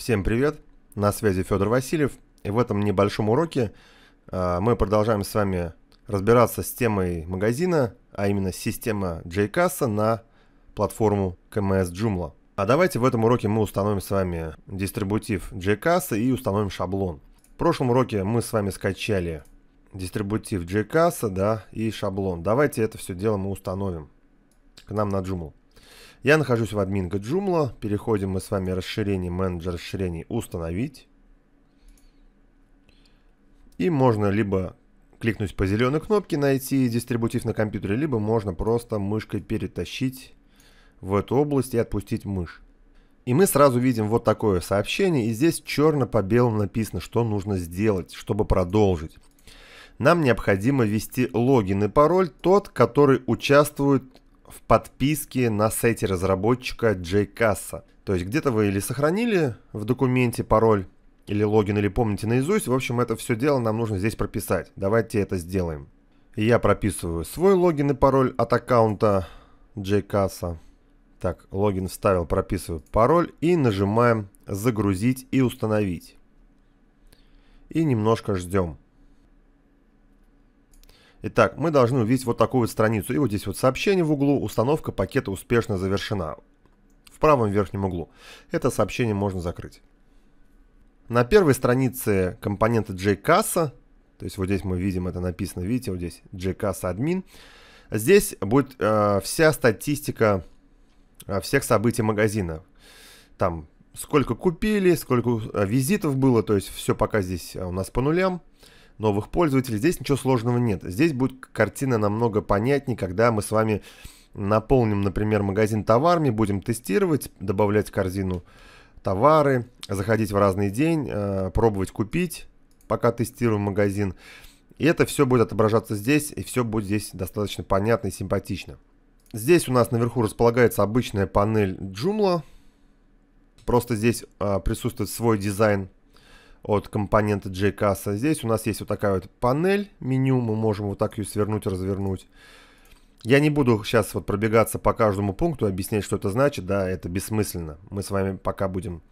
Всем привет, на связи Федор Васильев, и в этом небольшом уроке э, мы продолжаем с вами разбираться с темой магазина, а именно система JCassa на платформу КМС Joomla. А давайте в этом уроке мы установим с вами дистрибутив JCassa и установим шаблон. В прошлом уроке мы с вами скачали дистрибутив JCassa да, и шаблон. Давайте это все дело мы установим к нам на Joomla. Я нахожусь в админке Joomla. Переходим мы с вами расширение, менеджер расширений «Установить». И можно либо кликнуть по зеленой кнопке «Найти дистрибутив на компьютере», либо можно просто мышкой перетащить в эту область и отпустить мышь. И мы сразу видим вот такое сообщение, и здесь черно по белому написано, что нужно сделать, чтобы продолжить. Нам необходимо ввести логин и пароль, тот, который участвует в подписке на сайте разработчика JCassa. То есть где-то вы или сохранили в документе пароль, или логин, или помните наизусть. В общем, это все дело нам нужно здесь прописать. Давайте это сделаем. Я прописываю свой логин и пароль от аккаунта JCassa. Так, логин вставил, прописываю пароль и нажимаем «Загрузить и установить». И немножко ждем. Итак, мы должны увидеть вот такую вот страницу. И вот здесь вот сообщение в углу, установка пакета успешно завершена. В правом верхнем углу. Это сообщение можно закрыть. На первой странице компонента JCasA, то есть вот здесь мы видим это написано, видите, вот здесь JCasA админ. Здесь будет э, вся статистика э, всех событий магазина. Там сколько купили, сколько э, визитов было, то есть все пока здесь э, у нас по нулям новых пользователей. Здесь ничего сложного нет. Здесь будет картина намного понятнее, когда мы с вами наполним, например, магазин товарами, будем тестировать, добавлять в корзину товары, заходить в разный день, э, пробовать купить, пока тестируем магазин. И это все будет отображаться здесь, и все будет здесь достаточно понятно и симпатично. Здесь у нас наверху располагается обычная панель Joomla. Просто здесь э, присутствует свой дизайн от компонента JCas Здесь у нас есть вот такая вот панель меню, мы можем вот так ее свернуть, развернуть. Я не буду сейчас вот пробегаться по каждому пункту, объяснять, что это значит, да, это бессмысленно. Мы с вами пока будем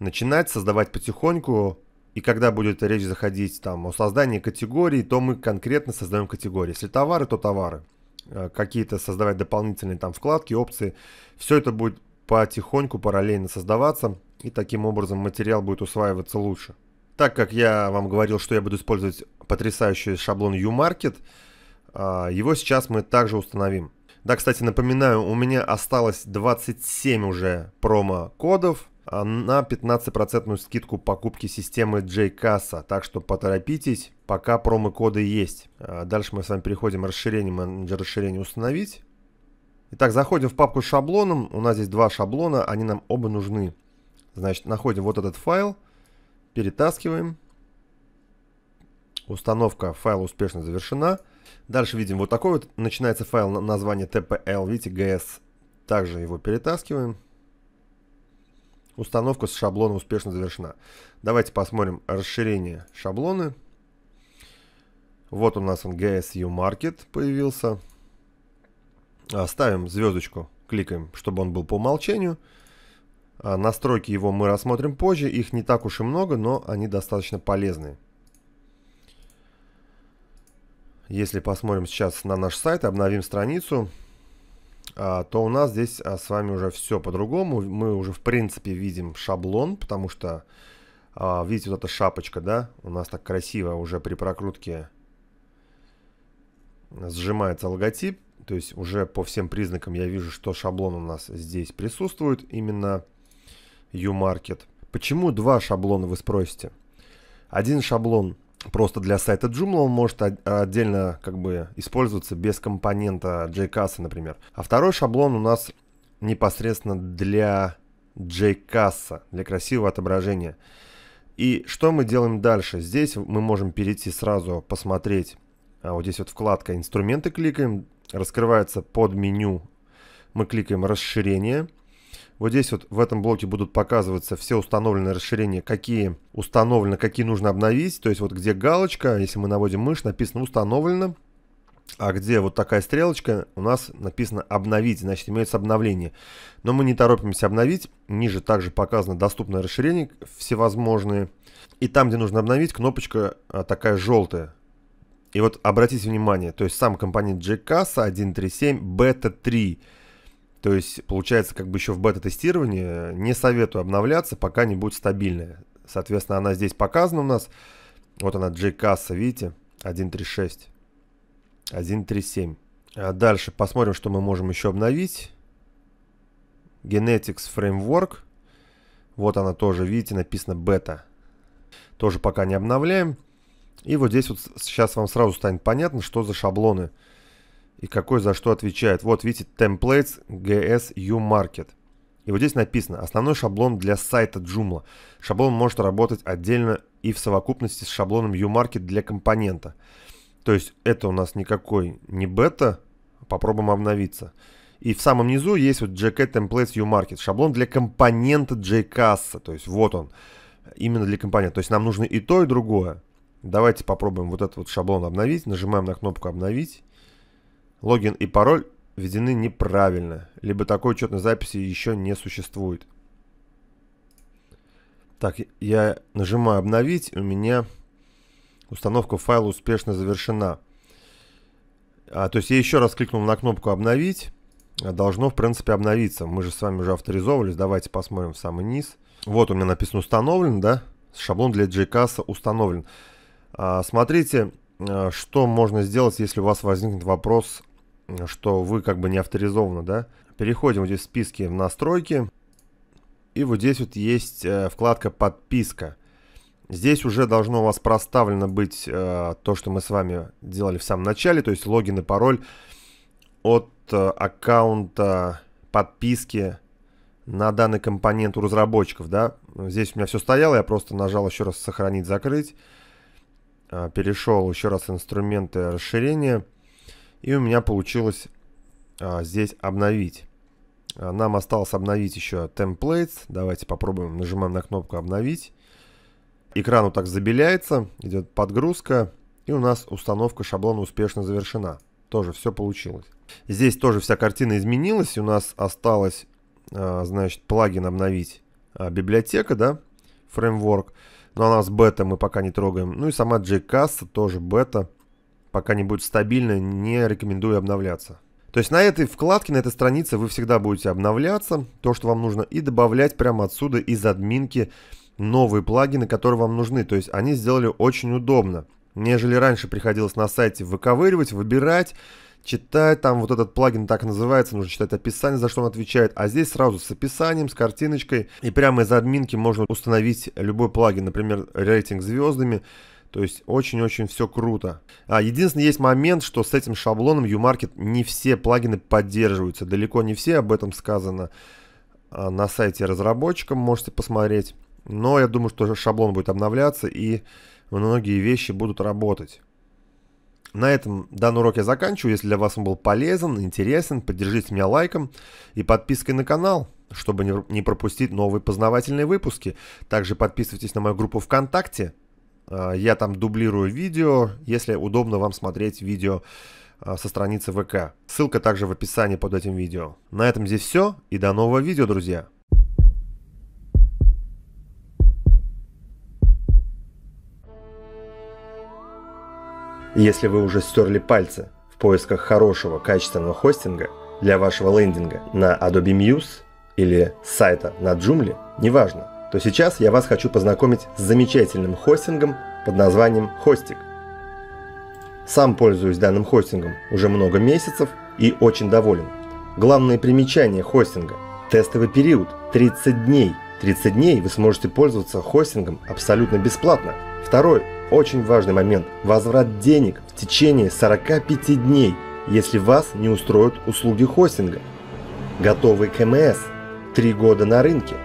начинать создавать потихоньку, и когда будет речь заходить там о создании категорий, то мы конкретно создаем категории. Если товары, то товары. Э, какие-то создавать дополнительные там вкладки, опции. Все это будет потихоньку, параллельно создаваться, и таким образом материал будет усваиваться лучше. Так как я вам говорил, что я буду использовать потрясающий шаблон uMarket, а, его сейчас мы также установим. Да, кстати, напоминаю, у меня осталось 27 уже промо-кодов а, на 15% скидку покупки системы JCassa. Так что поторопитесь, пока промо-коды есть. А, дальше мы с вами переходим расширение, менеджер расширения установить. Итак, заходим в папку с шаблоном. У нас здесь два шаблона, они нам оба нужны. Значит, находим вот этот файл – Перетаскиваем. Установка файла успешно завершена. Дальше видим вот такой вот. Начинается файл на название TPL. Видите, GS. Также его перетаскиваем. Установка с шаблона успешно завершена. Давайте посмотрим расширение шаблоны. Вот у нас он GSU Market появился. Ставим звездочку, кликаем, чтобы он был по умолчанию. А, настройки его мы рассмотрим позже, их не так уж и много, но они достаточно полезны. Если посмотрим сейчас на наш сайт, обновим страницу, а, то у нас здесь а, с вами уже все по-другому. Мы уже в принципе видим шаблон, потому что, видите, вот эта шапочка, да, у нас так красиво уже при прокрутке сжимается логотип. То есть уже по всем признакам я вижу, что шаблон у нас здесь присутствует именно U-Market. Почему два шаблона, вы спросите? Один шаблон просто для сайта Joomla, он может отдельно как бы использоваться без компонента JCass, например. А второй шаблон у нас непосредственно для JCass, для красивого отображения. И что мы делаем дальше? Здесь мы можем перейти сразу, посмотреть. А вот здесь вот вкладка «Инструменты» кликаем, раскрывается под меню. Мы кликаем «Расширение». Вот здесь вот в этом блоке будут показываться все установленные расширения, какие установлены, какие нужно обновить. То есть вот где галочка, если мы наводим мышь, написано «установлено». А где вот такая стрелочка, у нас написано «обновить», значит имеется обновление. Но мы не торопимся обновить. Ниже также показано доступное расширение всевозможные. И там, где нужно обновить, кнопочка а, такая желтая. И вот обратите внимание, то есть сам компонент GCAS 137 Beta 3 то есть, получается, как бы еще в бета-тестировании не советую обновляться, пока не будет стабильная. Соответственно, она здесь показана у нас. Вот она, G-касса, видите? 1.36. 1.37. А дальше посмотрим, что мы можем еще обновить. Genetics Framework. Вот она тоже, видите, написано бета. Тоже пока не обновляем. И вот здесь вот сейчас вам сразу станет понятно, что за шаблоны. Шаблоны и какой за что отвечает. Вот видите, templates GSU Market. И вот здесь написано основной шаблон для сайта Joomla. Шаблон может работать отдельно и в совокупности с шаблоном Market для компонента. То есть это у нас никакой не бета. Попробуем обновиться. И в самом низу есть вот JK Templates Market. Шаблон для компонента JCass. То есть вот он. Именно для компонента. То есть нам нужно и то, и другое. Давайте попробуем вот этот вот шаблон обновить. Нажимаем на кнопку обновить. Логин и пароль введены неправильно, либо такой учетной записи еще не существует. Так, я нажимаю «Обновить», у меня установка файла успешно завершена. А, то есть я еще раз кликнул на кнопку «Обновить», а должно, в принципе, обновиться. Мы же с вами уже авторизовывались, давайте посмотрим в самый низ. Вот у меня написано «Установлен», да? Шаблон для JCass установлен. А, смотрите, а, что можно сделать, если у вас возникнет вопрос что вы как бы не авторизованы, да. Переходим вот здесь в списке в настройки. И вот здесь вот есть э, вкладка подписка. Здесь уже должно у вас проставлено быть э, то, что мы с вами делали в самом начале, то есть логин и пароль от э, аккаунта подписки на данный компонент у разработчиков, да. Здесь у меня все стояло, я просто нажал еще раз сохранить, закрыть. Э, перешел еще раз инструменты расширения. И у меня получилось а, здесь обновить. А, нам осталось обновить еще templates. Давайте попробуем. Нажимаем на кнопку обновить. Экран вот так забеляется, идет подгрузка. И у нас установка шаблона успешно завершена. Тоже все получилось. Здесь тоже вся картина изменилась. У нас осталось, а, значит, плагин обновить а, библиотека, да, фреймворк. Но она с бета мы пока не трогаем. Ну и сама JCast тоже бета пока не будет стабильно, не рекомендую обновляться. То есть на этой вкладке, на этой странице вы всегда будете обновляться, то, что вам нужно, и добавлять прямо отсюда из админки новые плагины, которые вам нужны. То есть они сделали очень удобно. Нежели раньше приходилось на сайте выковыривать, выбирать, читать, там вот этот плагин так называется, нужно читать описание, за что он отвечает, а здесь сразу с описанием, с картиночкой, и прямо из админки можно установить любой плагин, например, рейтинг звездами, то есть очень-очень все круто. А, единственный есть момент, что с этим шаблоном UMarket не все плагины поддерживаются. Далеко не все, об этом сказано а, на сайте разработчика, можете посмотреть. Но я думаю, что шаблон будет обновляться и многие вещи будут работать. На этом данный урок я заканчиваю. Если для вас он был полезен, интересен, поддержите меня лайком и подпиской на канал чтобы не пропустить новые познавательные выпуски. Также подписывайтесь на мою группу ВКонтакте, Э, я там дублирую видео, если удобно вам смотреть видео э, со страницы ВК. Ссылка также в описании под этим видео. На этом здесь все и до нового видео, друзья! Если вы уже стерли пальцы в поисках хорошего качественного хостинга для вашего лендинга на Adobe Muse или сайта на Joomla, неважно, то сейчас я вас хочу познакомить с замечательным хостингом под названием Хостик. Сам пользуюсь данным хостингом уже много месяцев и очень доволен. Главные примечания хостинга. Тестовый период 30 дней. 30 дней вы сможете пользоваться хостингом абсолютно бесплатно. Второй очень важный момент – возврат денег в течение 45 дней, если вас не устроят услуги хостинга. Готовый КМС – 3 года на рынке –